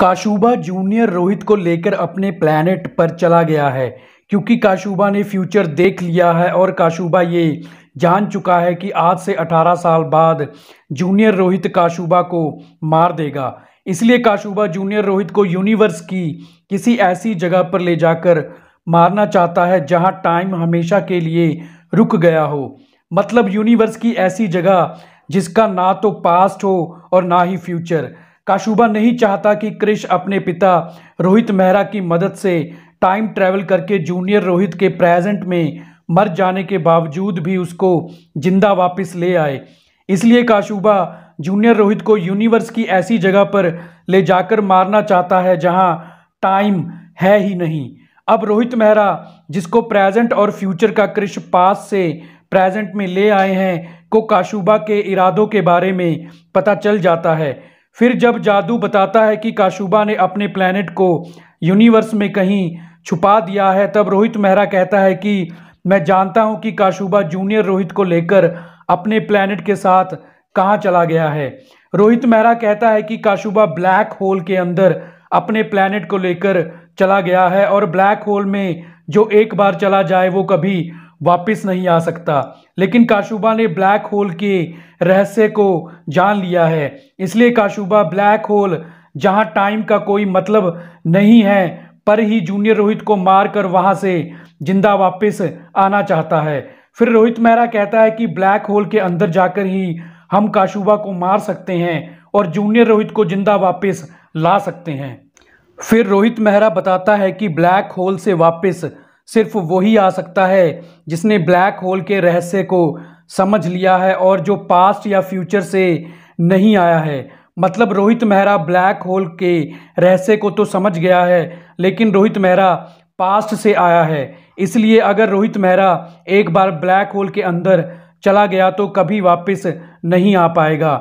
काशुबा junior Rohit को लेकर अपने प्लैनेट पर चला गया है क्योंकि काशुबा ने फ्यूचर देख लिया है और काशुबा ये जान चुका है कि आज से 18 साल बाद जूनियर रोहित काशुबा को मार देगा इसलिए काशुबा जूनियर रोहित को यूनिवर्स की किसी ऐसी जगह पर ले जाकर मारना चाहता है जहां टाइम हमेशा के लिए रुक गया हो मतलब यूनिवर्स की ऐसी जगह जिसका ना तो पास्ट हो और ना ही फ्यूचर काशुबा नहीं चाहता कि क्रिश अपने पिता रोहित मेहरा की मदद से टाइम ट्रैवल करके जूनियर रोहित के प्रेजेंट में मर जाने के बावजूद भी उसको जिंदा वापस ले आए इसलिए काशुबा जूनियर रोहित को यूनिवर्स की ऐसी जगह पर ले जाकर मारना चाहता है जहां टाइम है ही नहीं अब रोहित मेहरा जिसको प्रेजेंट और फ्यूचर का क्रिश पास से प्रेजेंट में ले आए हैं को काशुबा के इरादों के बारे में पता चल जाता है फिर जब जादू बताता है कि काशुबा ने अपने प्लैनेट को यूनिवर्स में कहीं छुपा दिया है तब रोहित मेहरा कहता है कि मैं जानता हूं कि काशुबा जूनियर रोहित को लेकर अपने प्लैनेट के साथ कहाँ चला गया है रोहित मेहरा कहता है कि काशुबा ब्लैक होल के अंदर अपने प्लैनेट को लेकर चला गया है और ब्लैक होल में जो एक बार चला जाए वो कभी वापस नहीं आ सकता लेकिन काशुबा ने ब्लैक होल के रहस्य को जान लिया है इसलिए काशुबा ब्लैक होल जहां टाइम का कोई मतलब नहीं है पर ही जूनियर रोहित को मारकर वहां से जिंदा वापस आना चाहता है फिर रोहित मेहरा कहता है कि ब्लैक होल के अंदर जाकर ही हम काशुबा को मार सकते हैं और जूनियर रोहित को जिंदा वापस ला सकते हैं फिर रोहित मेहरा बताता है कि ब्लैक होल से वापस सिर्फ वही आ सकता है जिसने ब्लैक होल के रहस्य को समझ लिया है और जो पास्ट या फ्यूचर से नहीं आया है मतलब रोहित मेहरा ब्लैक होल के रहस्य को तो समझ गया है लेकिन रोहित मेहरा पास्ट से आया है इसलिए अगर रोहित मेहरा एक बार ब्लैक होल के अंदर चला गया तो कभी वापस नहीं आ पाएगा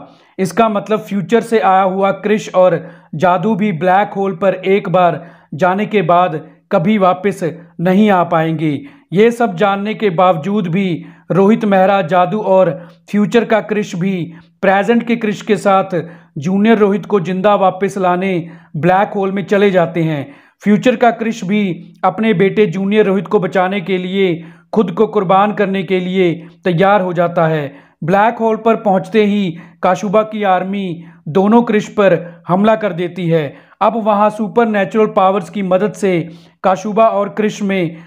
इसका मतलब फ्यूचर से आया हुआ क्रिश और जादू भी ब्लैक होल पर एक बार जाने के बाद कभी वापस नहीं आ पाएंगे ये सब जानने के बावजूद भी रोहित मेहरा जादू और फ्यूचर का क्रिश भी प्रेजेंट के क्रिश के साथ जूनियर रोहित को जिंदा वापस लाने ब्लैक होल में चले जाते हैं फ्यूचर का क्रिश भी अपने बेटे जूनियर रोहित को बचाने के लिए खुद को कुर्बान करने के लिए तैयार हो जाता है ब्लैक होल पर पहुंचते ही काशुबा की आर्मी दोनों क्रिश पर हमला कर देती है अब वहाँ सुपर नेचुरल पावर्स की मदद से काशुबा और कृष्ण में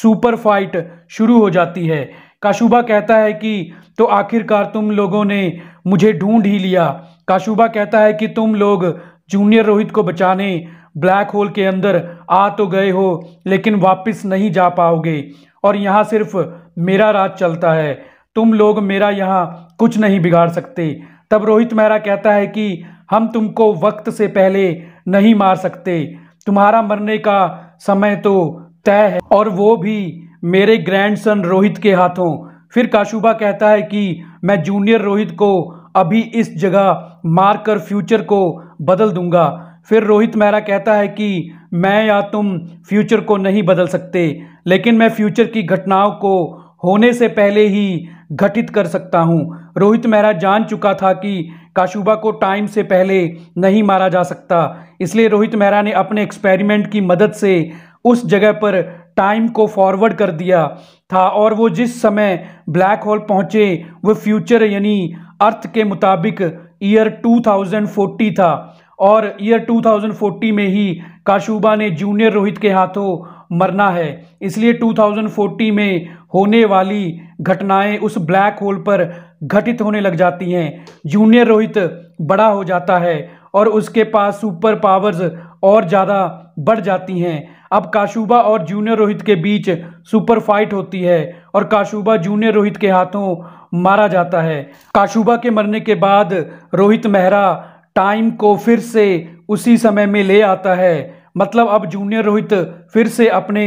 सुपर फाइट शुरू हो जाती है काशुबा कहता है कि तो आखिरकार तुम लोगों ने मुझे ढूंढ ही लिया काशुबा कहता है कि तुम लोग जूनियर रोहित को बचाने ब्लैक होल के अंदर आ तो गए हो लेकिन वापस नहीं जा पाओगे और यहाँ सिर्फ मेरा राज चलता है तुम लोग मेरा यहाँ कुछ नहीं बिगाड़ सकते तब रोहित मेहरा कहता है कि हम तुमको वक्त से पहले नहीं मार सकते तुम्हारा मरने का समय तो तय है और वो भी मेरे ग्रैंडसन रोहित के हाथों फिर काशुबा कहता है कि मैं जूनियर रोहित को अभी इस जगह मारकर फ्यूचर को बदल दूंगा फिर रोहित मेहरा कहता है कि मैं या तुम फ्यूचर को नहीं बदल सकते लेकिन मैं फ्यूचर की घटनाओं को होने से पहले ही घटित कर सकता हूं। रोहित मेहरा जान चुका था कि काशुबा को टाइम से पहले नहीं मारा जा सकता इसलिए रोहित मेहरा ने अपने एक्सपेरिमेंट की मदद से उस जगह पर टाइम को फॉरवर्ड कर दिया था और वो जिस समय ब्लैक होल पहुंचे वो फ्यूचर यानी अर्थ के मुताबिक ईयर 2040 था और ईयर 2040 में ही काशुबा ने जूनियर रोहित के हाथों मरना है इसलिए 2040 में होने वाली घटनाएं उस ब्लैक होल पर घटित होने लग जाती हैं जूनियर रोहित बड़ा हो जाता है और उसके पास सुपर पावर्स और ज़्यादा बढ़ जाती हैं अब काशुबा और जूनियर रोहित के बीच सुपर फाइट होती है और काशुबा जूनियर रोहित के हाथों मारा जाता है काशुबा के मरने के बाद रोहित मेहरा टाइम को फिर से उसी समय में ले आता है मतलब अब जूनियर रोहित फिर से अपने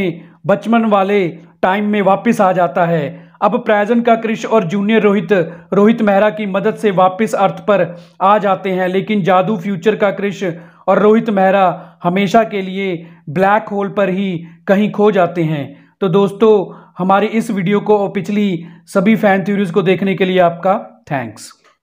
बचपन वाले टाइम में वापस आ जाता है अब प्रायजन का कृष और जूनियर रोहित रोहित मेहरा की मदद से वापस अर्थ पर आ जाते हैं लेकिन जादू फ्यूचर का कृष और रोहित मेहरा हमेशा के लिए ब्लैक होल पर ही कहीं खो जाते हैं तो दोस्तों हमारी इस वीडियो को और पिछली सभी फैन थ्यूरीज को देखने के लिए आपका थैंक्स